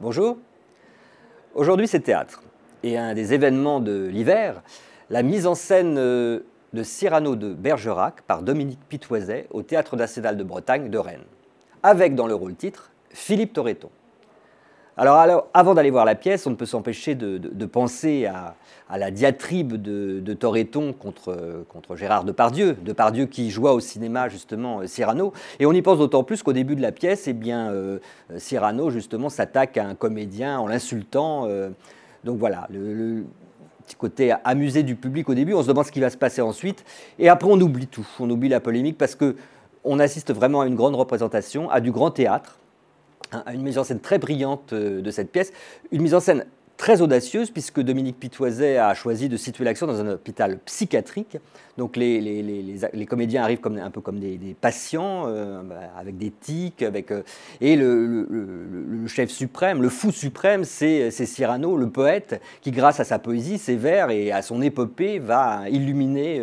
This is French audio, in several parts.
Bonjour. Aujourd'hui, c'est théâtre. Et un des événements de l'hiver, la mise en scène euh, de Cyrano de Bergerac par Dominique Pitoiset au Théâtre national de Bretagne de Rennes. Avec dans le rôle titre Philippe Torreton. Alors, avant d'aller voir la pièce, on ne peut s'empêcher de, penser à, la diatribe de, de Toreton contre, Gérard Depardieu, Depardieu qui joue au cinéma justement euh, Cyrano. Et on y pense d'autant plus qu'au début de la pièce, eh bien, euh, euh, Cyrano justement s'attaque à un comédien en l'insultant. donc voilà, le, petit côté amusé du public au début, on se demande ce qui va se passer ensuite, et après on oublie tout, on oublie la polémique parce qu'on assiste vraiment à une grande représentation, à du grand théâtre, une mise en scène très brillante euh, de cette pièce, une mise en scène très audacieuse puisque Dominique Pitoiset a choisi de situer l'action dans un hôpital psychiatrique. Donc les, comédiens arrivent comme, un peu comme des, patients, euh, bah, avec des tics, avec, euh, et le, chef suprême, le fou suprême, c'est Cyrano, le poète, qui grâce à sa poésie, ses vers et à son épopée va illuminer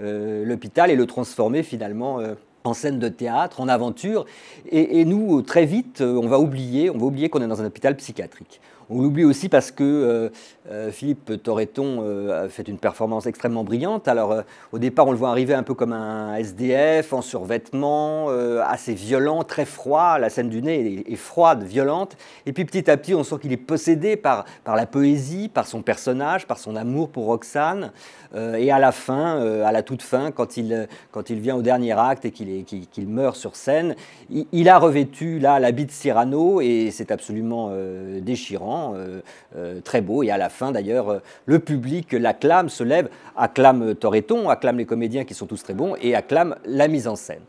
l'hôpital et le transformer finalement en scène de théâtre, en aventure, et, nous, euh, très vite, euh, on va oublier, on va oublier qu'on est dans un hôpital psychiatrique. On l'oublie aussi parce que euh, Philippe Torreton a fait une performance extrêmement brillante. Alors, au départ, on le voit arriver un peu comme un SDF, en survêtement, assez violent, très froid. La scène du nez est, est, froide, violente. Et puis, petit à petit, on sent qu'il est possédé par, par la poésie, par son personnage, par son amour pour Roxane. et à la fin, à la toute fin, quand il, quand il vient au dernier acte et qu'il qu'il meurt sur scène. Il, a revêtu là l'habit de Cyrano et c'est absolument euh, déchirant, euh, euh, très beau. Et à la fin d'ailleurs, le public l'acclame, se lève, acclame Toreton, acclame les comédiens qui sont tous très bons et acclame la mise en scène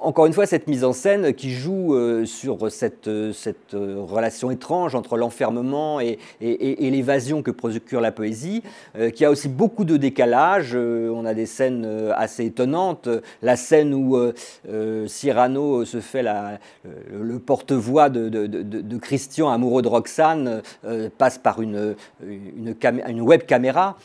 encore une fois, cette mise en scène qui joue euh, sur cette, euh, euh, relation étrange entre l'enfermement et, l'évasion que procure la poésie, qui a aussi beaucoup de décalages. on a des scènes assez étonnantes. La scène où Cyrano se fait le porte-voix de, Christian, amoureux de Roxane, passe par une, une, une web caméra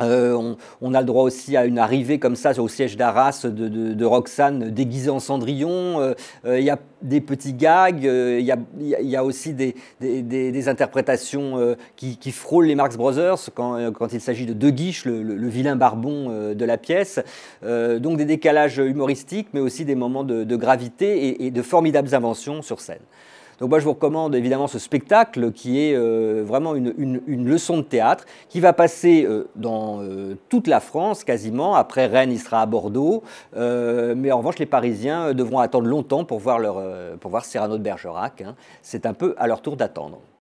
euh, on, a le droit aussi à une arrivée comme ça au siège d'Arras de, Roxane déguisée en Cendrillon. Euh, euh, il y a des petits gags, il y, a aussi des, des, interprétations qui, frôlent les Marx Brothers quand, il s'agit de De Guiche, le, vilain barbon de la pièce. donc des décalages humoristiques, mais aussi des moments de, gravité et de formidables inventions sur scène. Donc moi je vous recommande évidemment ce spectacle qui est euh, vraiment une, leçon de théâtre qui va passer euh, dans euh, toute la France quasiment. Après Rennes, il sera à Bordeaux. mais en revanche, les Parisiens devront attendre longtemps pour voir, leur, pour voir Cyrano de Bergerac. Hein. C'est un peu à leur tour d'attendre.